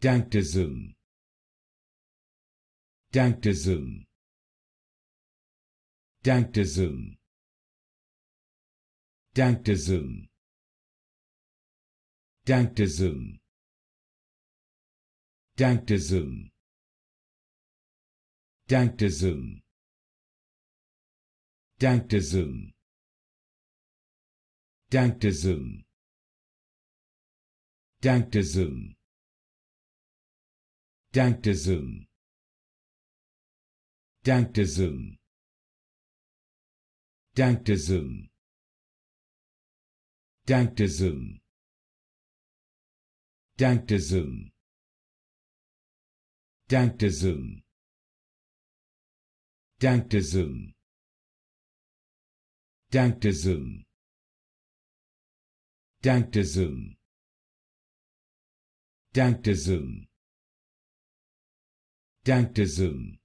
Danktism Danktism Danktism Danktism Danktism Danktism Danktism Danktism Danktism Danktism Danktism Danktism Danktism Danktism Danktism Danktism Danktism Danktism Danktism Danktism Sanctism